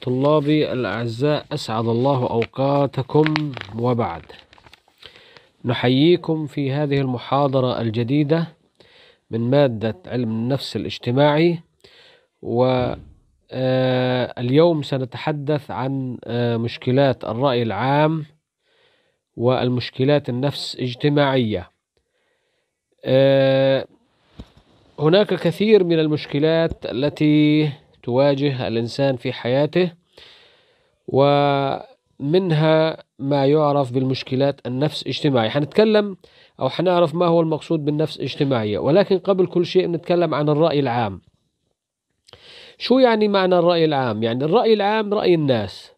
طلابي الأعزاء أسعد الله أوقاتكم وبعد نحييكم في هذه المحاضرة الجديدة من مادة علم النفس الاجتماعي واليوم آه، سنتحدث عن آه، مشكلات الرأي العام والمشكلات النفس اجتماعية آه، هناك كثير من المشكلات التي تواجه الإنسان في حياته ومنها ما يعرف بالمشكلات النفس اجتماعية حنتكلم أو حنعرف ما هو المقصود بالنفس الاجتماعية ولكن قبل كل شيء نتكلم عن الرأي العام شو يعني معنى الرأي العام؟ يعني الرأي العام رأي الناس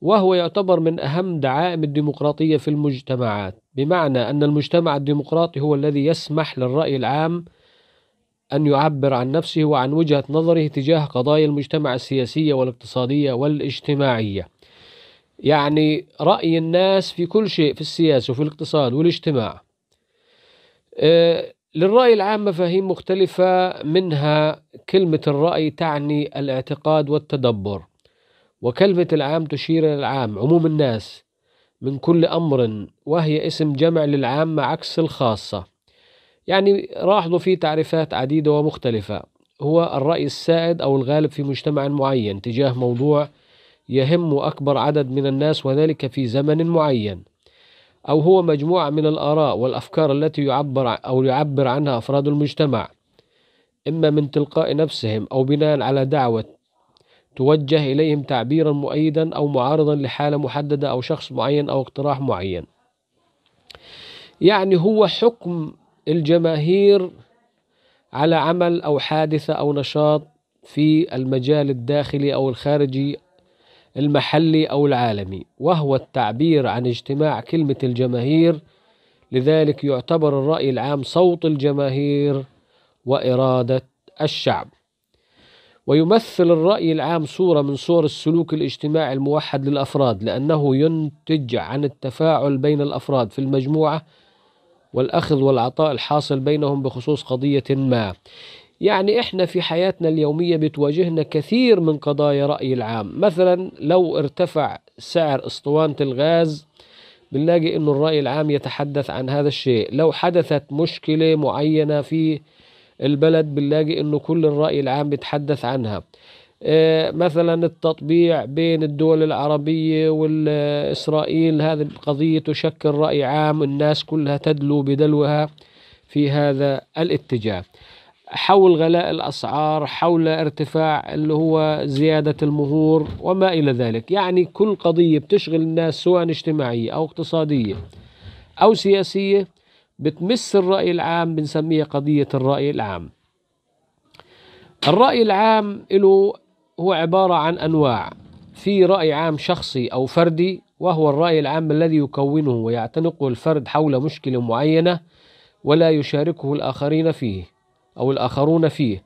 وهو يعتبر من أهم دعائم الديمقراطية في المجتمعات بمعنى أن المجتمع الديمقراطي هو الذي يسمح للرأي العام أن يعبر عن نفسه وعن وجهة نظره تجاه قضايا المجتمع السياسية والاقتصادية والاجتماعية. يعني رأي الناس في كل شيء في السياسة وفي الاقتصاد والاجتماع. آه، للرأي العام مفاهيم مختلفة منها كلمة الرأي تعني الاعتقاد والتدبر. وكلمة العام تشير إلى العام عموم الناس من كل أمر وهي اسم جمع للعامة عكس الخاصة. يعني لاحظوا في تعريفات عديدة ومختلفة هو الرأي السائد أو الغالب في مجتمع معين تجاه موضوع يهم أكبر عدد من الناس وذلك في زمن معين أو هو مجموعة من الآراء والأفكار التي يعبر أو يعبر عنها أفراد المجتمع إما من تلقاء نفسهم أو بناء على دعوة توجه إليهم تعبيرا مؤيدا أو معارضا لحالة محددة أو شخص معين أو اقتراح معين يعني هو حكم الجماهير على عمل أو حادثة أو نشاط في المجال الداخلي أو الخارجي المحلي أو العالمي وهو التعبير عن اجتماع كلمة الجماهير لذلك يعتبر الرأي العام صوت الجماهير وإرادة الشعب ويمثل الرأي العام صورة من صور السلوك الاجتماعي الموحد للأفراد لأنه ينتج عن التفاعل بين الأفراد في المجموعة والأخذ والعطاء الحاصل بينهم بخصوص قضية ما يعني احنا في حياتنا اليومية بتواجهنا كثير من قضايا رأي العام مثلا لو ارتفع سعر اسطوانة الغاز بنلاقي انه الرأي العام يتحدث عن هذا الشيء لو حدثت مشكلة معينة في البلد بنلاقي انه كل الرأي العام بيتحدث عنها آه، مثلا التطبيع بين الدول العربية والإسرائيل هذه القضية تشكل رأي عام الناس كلها تدلو بدلوها في هذا الاتجاه حول غلاء الأسعار حول ارتفاع اللي هو زيادة المهور وما إلى ذلك يعني كل قضية بتشغل الناس سواء اجتماعية أو اقتصادية أو سياسية بتمس الرأي العام بنسميها قضية الرأي العام الرأي العام له هو عبارة عن أنواع في رأي عام شخصي أو فردي وهو الرأي العام الذي يكونه ويعتنقه الفرد حول مشكلة معينة ولا يشاركه الآخرين فيه أو الآخرون فيه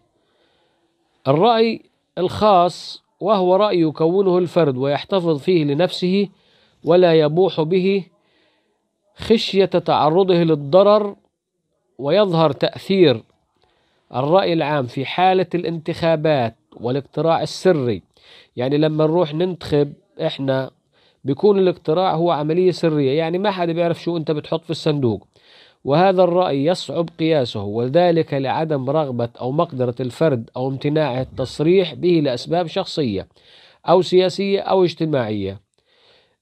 الرأي الخاص وهو رأي يكونه الفرد ويحتفظ فيه لنفسه ولا يبوح به خشية تعرضه للضرر ويظهر تأثير الرأي العام في حالة الانتخابات والاقتراع السري يعني لما نروح ننتخب احنا بيكون الاقتراع هو عملية سرية يعني ما حد بيعرف شو انت بتحط في الصندوق وهذا الرأي يصعب قياسه وذلك لعدم رغبة أو مقدرة الفرد أو امتناعه التصريح به لأسباب شخصية أو سياسية أو اجتماعية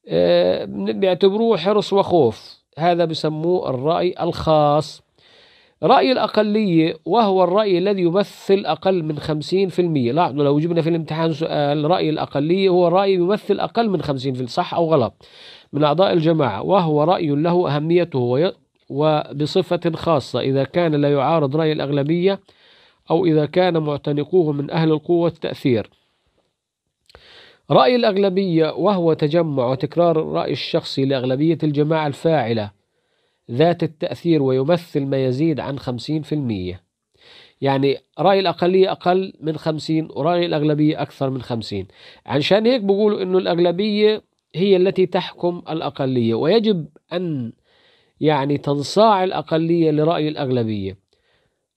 آه، بيعتبروه حرص وخوف هذا بسموه الرأي الخاص رأي الأقلية وهو الرأي الذي يمثل أقل من 50% لاحظوا لو جبنا في الامتحان سؤال رأي الأقلية هو رأي يمثل أقل من 50% صح أو غلط من أعضاء الجماعة وهو رأي له أهميته وبصفة خاصة إذا كان لا يعارض رأي الأغلبية أو إذا كان معتنقوه من أهل القوة التأثير رأي الأغلبية وهو تجمع وتكرار الرأي الشخصي لأغلبية الجماعة الفاعلة ذات التأثير ويمثل ما يزيد عن 50% يعني رأي الأقلية أقل من 50 ورأي الأغلبية أكثر من 50 عشان هيك بقولوا أنه الأغلبية هي التي تحكم الأقلية ويجب أن يعني تنصاع الأقلية لرأي الأغلبية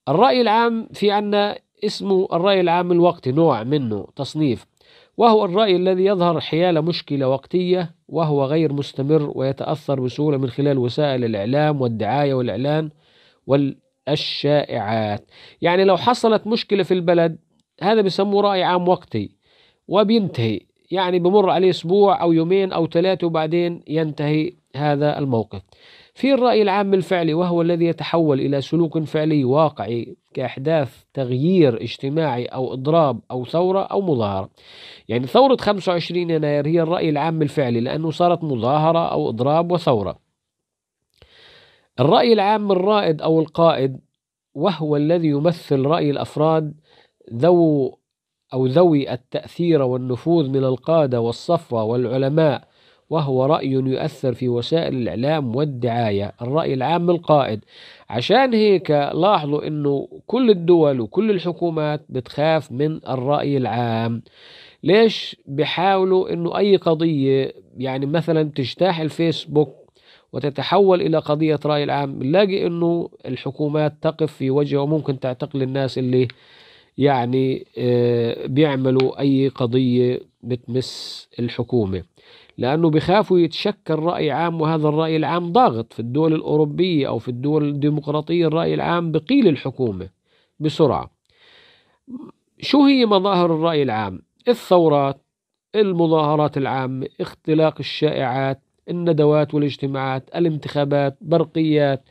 الرأي العام في عنا اسمه الرأي العام الوقتي نوع منه تصنيف وهو الرأي الذي يظهر حيال مشكلة وقتية وهو غير مستمر ويتأثر بسهولة من خلال وسائل الإعلام والدعاية والإعلان والشائعات يعني لو حصلت مشكلة في البلد هذا بيسموه رأي عام وقتي وبينتهي يعني بمر عليه أسبوع أو يومين أو ثلاثة وبعدين ينتهي هذا الموقف في الرأي العام الفعلي وهو الذي يتحول إلى سلوك فعلي واقعي كأحداث تغيير اجتماعي أو إضراب أو ثورة أو مظاهرة يعني ثورة 25 يناير هي الرأي العام الفعلي لأنه صارت مظاهرة أو إضراب وثورة الرأي العام الرائد أو القائد وهو الذي يمثل رأي الأفراد ذو أو ذوي التأثير والنفوذ من القادة والصفوة والعلماء وهو رأي يؤثر في وسائل الإعلام والدعاية الرأي العام القائد عشان هيك لاحظوا أنه كل الدول وكل الحكومات بتخاف من الرأي العام ليش بحاولوا أنه أي قضية يعني مثلا تجتاح الفيسبوك وتتحول إلى قضية رأي العام بنلاقي أنه الحكومات تقف في وجهه وممكن تعتقل الناس اللي يعني آه، بيعملوا أي قضية بتمس الحكومة لأنه بخافوا يتشكل رأي عام وهذا الرأي العام ضاغط في الدول الأوروبية أو في الدول الديمقراطية الرأي العام بقيل الحكومة بسرعة شو هي مظاهر الرأي العام؟ الثورات المظاهرات العامة اختلاق الشائعات الندوات والاجتماعات الانتخابات برقيات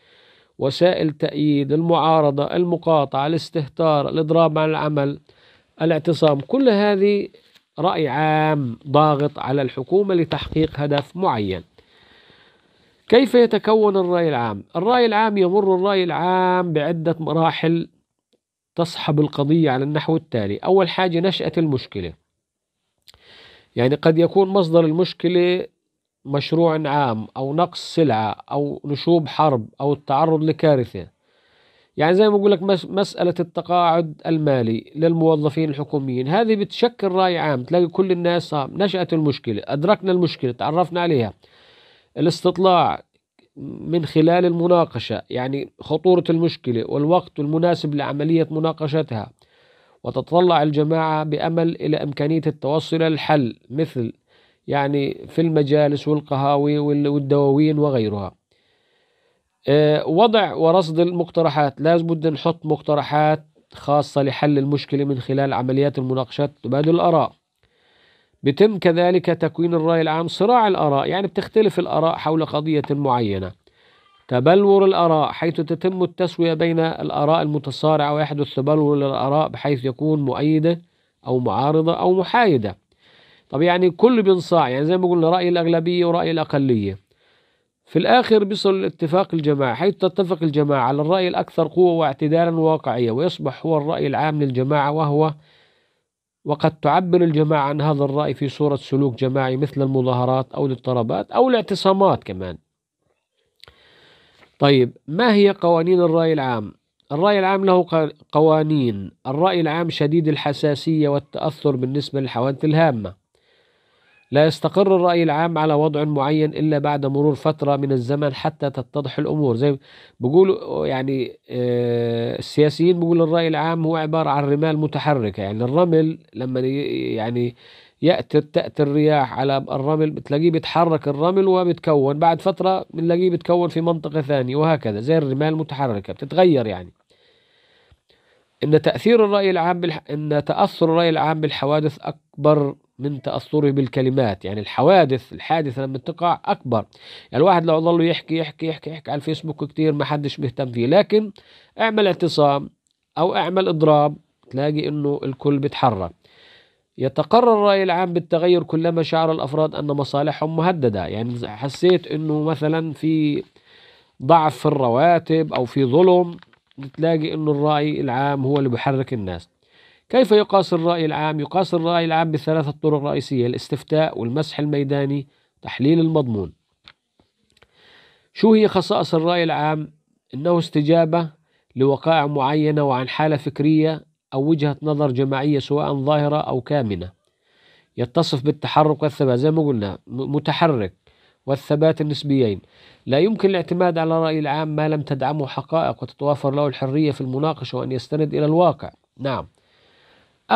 وسائل تأييد المعارضة المقاطعة الاستهتار الإضراب عن العمل الاعتصام كل هذه رأي عام ضاغط على الحكومة لتحقيق هدف معين كيف يتكون الرأي العام؟ الرأي العام يمر الرأي العام بعدة مراحل تصحب القضية على النحو التالي أول حاجة نشأة المشكلة يعني قد يكون مصدر المشكلة مشروع عام أو نقص سلعة أو نشوب حرب أو التعرض لكارثة يعني زي ما بقول لك مسألة التقاعد المالي للموظفين الحكوميين هذه بتشكل رأي عام تلاقي كل الناس نشأت المشكلة أدركنا المشكلة تعرفنا عليها الاستطلاع من خلال المناقشة يعني خطورة المشكلة والوقت المناسب لعملية مناقشتها وتتطلع الجماعة بأمل إلى إمكانية التوصل للحل مثل يعني في المجالس والقهاوي والدواوين وغيرها آه، وضع ورصد المقترحات لازم بد نحط مقترحات خاصة لحل المشكلة من خلال عمليات المناقشات تبادل الآراء بتم كذلك تكوين الرأي العام صراع الآراء يعني بتختلف الآراء حول قضية معينة تبلور الآراء حيث تتم التسوية بين الآراء المتصارعة ويحدث تبلور للآراء بحيث يكون مؤيدة أو معارضة أو محايدة طب يعني كل بينصاع يعني زي ما قلنا رأي الأغلبية ورأي الأقلية في الآخر بيصل الاتفاق الجماعة حيث تتفق الجماعة على الرأي الأكثر قوة واعتدالا وواقعية ويصبح هو الرأي العام للجماعة وهو وقد تعبر الجماعة عن هذا الرأي في صورة سلوك جماعي مثل المظاهرات أو الاضطرابات أو الاعتصامات كمان طيب ما هي قوانين الرأي العام؟ الرأي العام له قوانين الرأي العام شديد الحساسية والتأثر بالنسبة للحوادث الهامة لا يستقر الرأي العام على وضع معين إلا بعد مرور فترة من الزمن حتى تتضح الأمور زي بيقولوا يعني آه، السياسيين بيقولوا الرأي العام هو عبارة عن رمال متحركة يعني الرمل لما يعني يأتي تأتي الرياح على الرمل بتلاقيه بيتحرك الرمل وبتكون بعد فترة بنلاقيه بيتكون في منطقة ثانية وهكذا زي الرمال المتحركة بتتغير يعني إن تأثير الرأي العام بالح... إن تأثر الرأي العام بالحوادث أكبر من تأثره بالكلمات يعني الحوادث الحادثة لما تقع أكبر يعني الواحد لو ظل يحكي يحكي يحكي يحكي على الفيسبوك كتير ما حدش بيهتم فيه لكن اعمل اعتصام أو اعمل إضراب تلاقي إنه الكل بيتحرك يتقرر الرأي العام بالتغير كلما شعر الأفراد أن مصالحهم مهددة يعني حسيت أنه مثلا في ضعف في الرواتب أو في ظلم بتلاقي أنه الرأي العام هو اللي بيحرك الناس كيف يقاس الرأي العام؟ يقاس الرأي العام بثلاثة طرق رئيسية الاستفتاء والمسح الميداني تحليل المضمون شو هي خصائص الرأي العام؟ إنه استجابة لوقائع معينة وعن حالة فكرية أو وجهة نظر جماعية سواء ظاهرة أو كامنة يتصف بالتحرك والثبات زي ما قلنا متحرك والثبات النسبيين لا يمكن الاعتماد على الرأي العام ما لم تدعمه حقائق وتتوافر له الحرية في المناقشة وأن يستند إلى الواقع نعم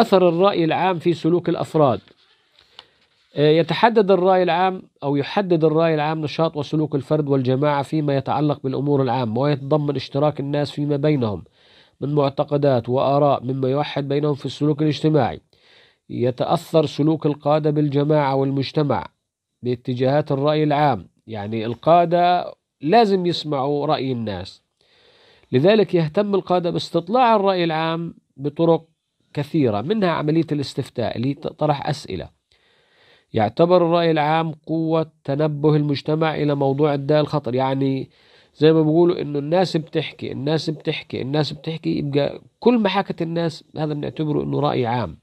أثر الرأي العام في سلوك الأفراد آه، يتحدد الرأي العام أو يحدد الرأي العام نشاط وسلوك الفرد والجماعة فيما يتعلق بالأمور العامة ويتضمن اشتراك الناس فيما بينهم من معتقدات وآراء مما يوحد بينهم في السلوك الاجتماعي يتأثر سلوك القادة بالجماعة والمجتمع باتجاهات الرأي العام يعني القادة لازم يسمعوا رأي الناس لذلك يهتم القادة باستطلاع الرأي العام بطرق كثيرة منها عملية الاستفتاء اللي طرح أسئلة يعتبر الرأي العام قوة تنبه المجتمع إلى موضوع الداء الخطر يعني زي ما بيقولوا إنه الناس بتحكي الناس بتحكي الناس بتحكي يبقى كل ما حكت الناس هذا بنعتبره إنه رأي عام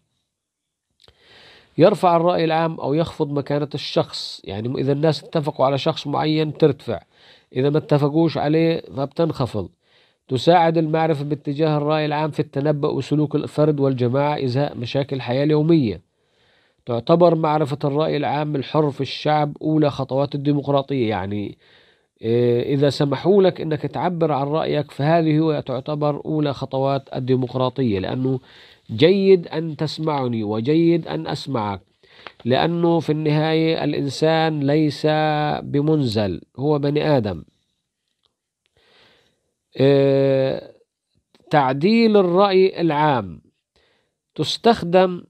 يرفع الرأي العام أو يخفض مكانة الشخص يعني إذا الناس اتفقوا على شخص معين ترتفع إذا ما اتفقوش عليه فبتنخفض تساعد المعرفة باتجاه الرأي العام في التنبؤ وسلوك الفرد والجماعة إزاء مشاكل الحياة اليومية تعتبر معرفة الرأي العام الحر في الشعب أولى خطوات الديمقراطية يعني آه، إذا سمحوا لك أنك تعبر عن رأيك فهذه هو تعتبر أولى خطوات الديمقراطية لأنه جيد أن تسمعني وجيد أن أسمعك لأنه في النهاية الإنسان ليس بمنزل هو بني آدم آه، تعديل الرأي العام تستخدم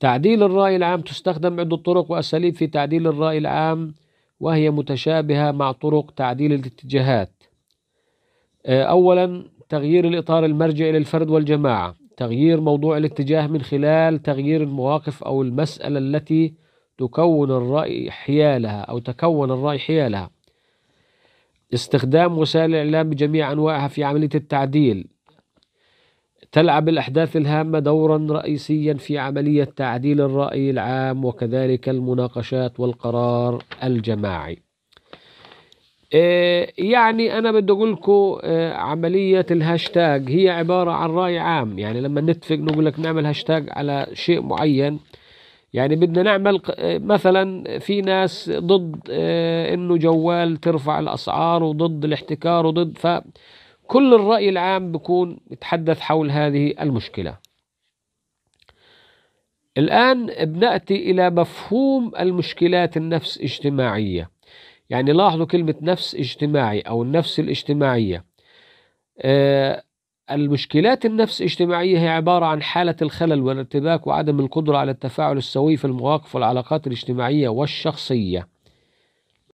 تعديل الرأي العام تستخدم عدة طرق وأساليب في تعديل الرأي العام وهي متشابهة مع طرق تعديل الاتجاهات آه، أولا تغيير الإطار المرجعي للفرد والجماعة تغيير موضوع الاتجاه من خلال تغيير المواقف أو المسألة التي تكون الرأي حيالها أو تكون الرأي حيالها استخدام وسائل الإعلام بجميع أنواعها في عملية التعديل تلعب الأحداث الهامة دورا رئيسيا في عملية تعديل الرأي العام وكذلك المناقشات والقرار الجماعي آه، يعني أنا بدي أقول لكم آه، عملية الهاشتاج هي عبارة عن رأي عام يعني لما نتفق نقول لك نعمل هاشتاج على شيء معين يعني بدنا نعمل آه، مثلا في ناس ضد انه جوال ترفع الاسعار وضد الاحتكار وضد فكل الراي العام بيكون يتحدث حول هذه المشكله الان بناتي الى مفهوم المشكلات النفس اجتماعيه يعني لاحظوا كلمة نفس اجتماعي أو النفس الاجتماعية آه المشكلات النفس الاجتماعية هي عبارة عن حالة الخلل والارتباك وعدم القدرة على التفاعل السوي في المواقف والعلاقات الاجتماعية والشخصية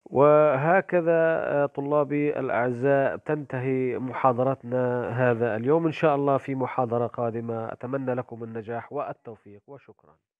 وهكذا آه، طلابي الأعزاء تنتهي محاضرتنا هذا اليوم إن شاء الله في محاضرة قادمة أتمنى لكم النجاح والتوفيق وشكرا